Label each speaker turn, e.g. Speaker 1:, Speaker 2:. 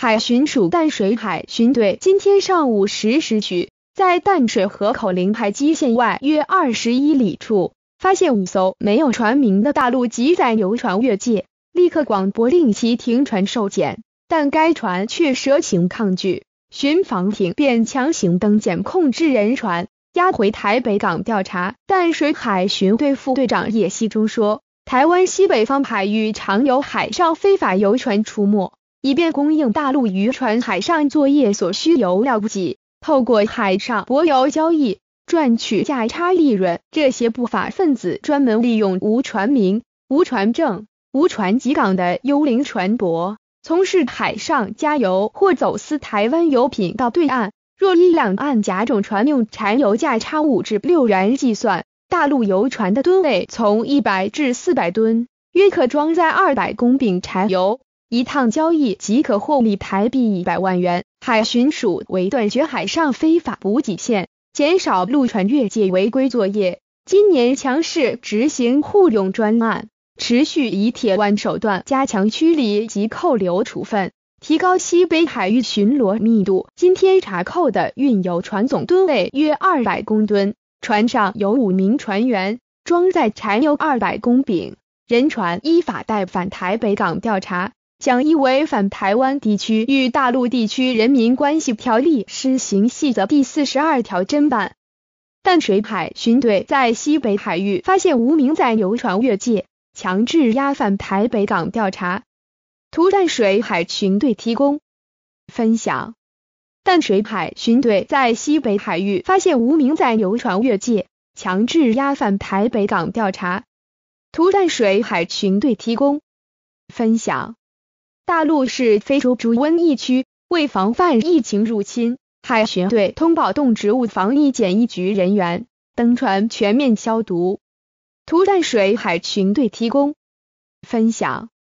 Speaker 1: 海巡署淡水海巡队今天上午十时许，在淡水河口临海基线外约二十一里处，发现五艘没有船名的大陆籍载游船越界，立刻广播令其停船受检，但该船却蛇形抗拒，巡防艇便强行登检控制人船，押回台北港调查。淡水海巡队副队长叶希忠说，台湾西北方海域常有海上非法游船出没。以便供应大陆渔船海上作业所需油料补给，透过海上驳油交易赚取价差利润。这些不法分子专门利用无船名、无船证、无船籍港的“幽灵船舶”，从事海上加油或走私台湾油品到对岸。若一两岸甲种船用柴油价差五至六元计算，大陆油船的吨位从一百至四百吨，约可装载二百公秉柴油。一趟交易即可获利台币一百万元。海巡署为断绝海上非法补给线，减少陆船越界违规作业，今年强势执行护泳专案，持续以铁腕手段加强驱离及扣留处分，提高西北海域巡逻密度。今天查扣的运油船总吨位约二百公吨，船上有五名船员，装载柴油二百公饼。人船依法带返台北港调查。将依违反台湾地区与大陆地区人民关系条例施行细则第四十二条侦办。淡水海巡队在西北海域发现无名在游船越界，强制押返台北港调查。图淡水海巡队提供分享。淡水海巡队在西北海域发现无名在游船越界，强制押返台北港调查。图淡水海巡队提供分享。大陆是非洲猪瘟疫区，为防范疫情入侵，海巡队通报动植物防疫检疫局人员登船全面消毒。涂淡水海巡队提供。分享。